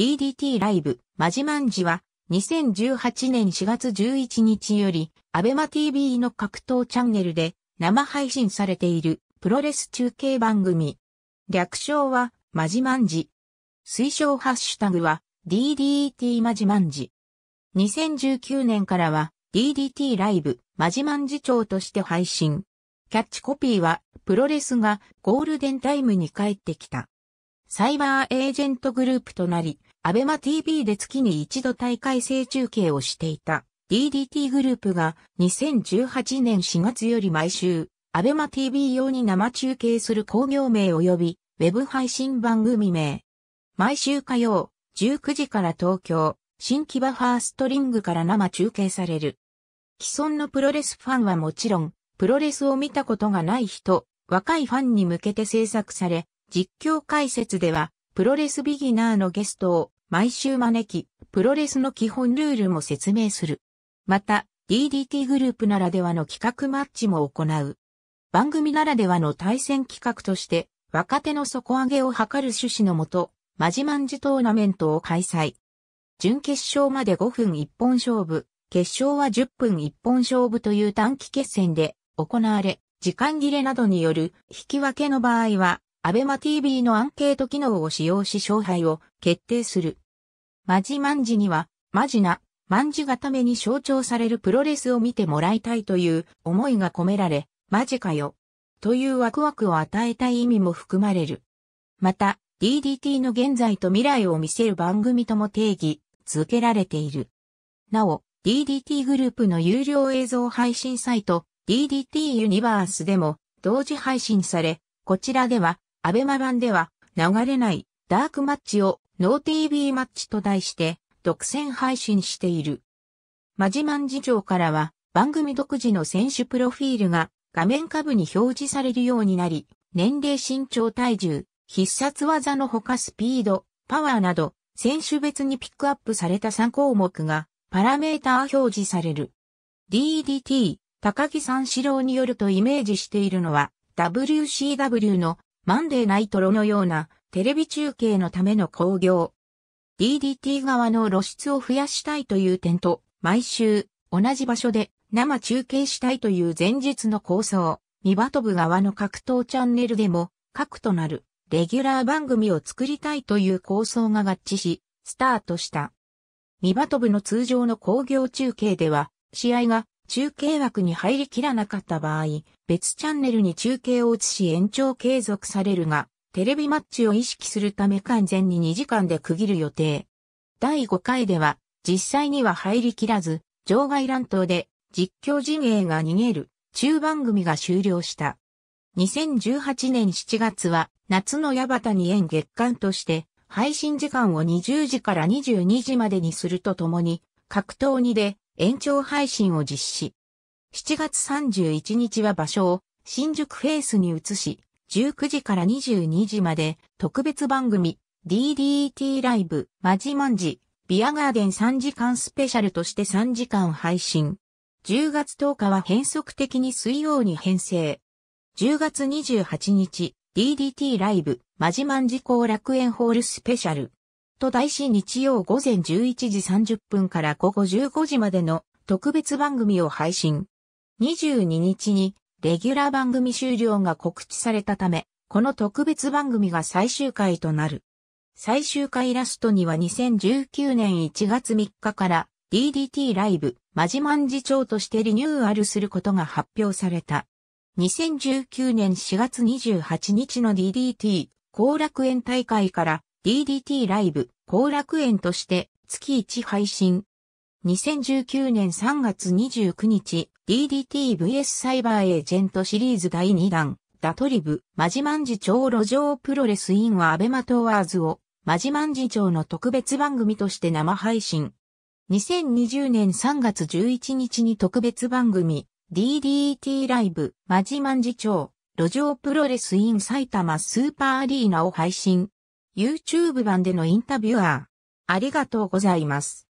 DDT ライブ、マジマンジは、2018年4月11日より、アベマ TV の格闘チャンネルで、生配信されている、プロレス中継番組。略称は、マジマンジ。推奨ハッシュタグは、DDT マジマンジ。2019年からは、DDT ライブ、マジマンジ長として配信。キャッチコピーは、プロレスがゴールデンタイムに帰ってきた。サイバーエージェントグループとなり、アベマ TV で月に一度大会制中継をしていた DDT グループが2018年4月より毎週、アベマ TV 用に生中継する工業名及び、ウェブ配信番組名。毎週火曜、19時から東京、新木場ファーストリングから生中継される。既存のプロレスファンはもちろん、プロレスを見たことがない人、若いファンに向けて制作され、実況解説では、プロレスビギナーのゲストを毎週招き、プロレスの基本ルールも説明する。また、DDT グループならではの企画マッチも行う。番組ならではの対戦企画として、若手の底上げを図る趣旨のもと、マジマンジトーナメントを開催。準決勝まで5分1本勝負、決勝は10分1本勝負という短期決戦で行われ、時間切れなどによる引き分けの場合はアベマ TV のアンケート機能を使用し勝敗を決定する。マジマンジには、マジな、マンジために象徴されるプロレスを見てもらいたいという思いが込められ、マジかよ、というワクワクを与えたい意味も含まれる。また、DDT の現在と未来を見せる番組とも定義、続けられている。なお、DDT グループの有料映像配信サイト、DDT ユニバースでも同時配信され、こちらではアベマ版では、流れないダークマッチをノー TV マッチと題して、独占配信している。マジマン事情からは、番組独自の選手プロフィールが画面下部に表示されるようになり、年齢身長体重、必殺技のほかスピード、パワーなど、選手別にピックアップされた3項目が、パラメーター表示される。DDT、高木三四郎によるとイメージしているのは、WCW のマンデーナイトロのようなテレビ中継のための興行。DDT 側の露出を増やしたいという点と、毎週同じ場所で生中継したいという前日の構想、ミバトブ側の格闘チャンネルでも核となるレギュラー番組を作りたいという構想が合致し、スタートした。ミバトブの通常の工業中継では、試合が中継枠に入りきらなかった場合、別チャンネルに中継を移し延長継続されるが、テレビマッチを意識するため完全に2時間で区切る予定。第5回では、実際には入りきらず、場外乱闘で実況陣営が逃げる中番組が終了した。2018年7月は夏の矢端に縁月間として配信時間を20時から22時までにするとともに格闘にで延長配信を実施。7月31日は場所を新宿フェイスに移し、19時から22時まで特別番組 DDT ライブマジマンジビアガーデン3時間スペシャルとして3時間配信。10月10日は変則的に水曜に編成。10月28日 DDT ライブマジマンジ後楽園ホールスペシャル。と大し日曜午前11時30分から午後15時までの特別番組を配信。22日にレギュラー番組終了が告知されたため、この特別番組が最終回となる。最終回ラストには2019年1月3日から DDT ライブ、マジマン次長としてリニューアルすることが発表された。2019年4月28日の DDT 後楽園大会から DDT ライブ後楽園として月1配信。2019年3月29日 DDTVS サイバーエージェントシリーズ第2弾ダトリブマジマンジ町路上プロレスインはアベマトワーズをマジマンジ町の特別番組として生配信。2020年3月11日に特別番組 DDT ライブマジマンジ町路上プロレスイン埼玉スーパーアリーナを配信。YouTube 版でのインタビュアー。ありがとうございます。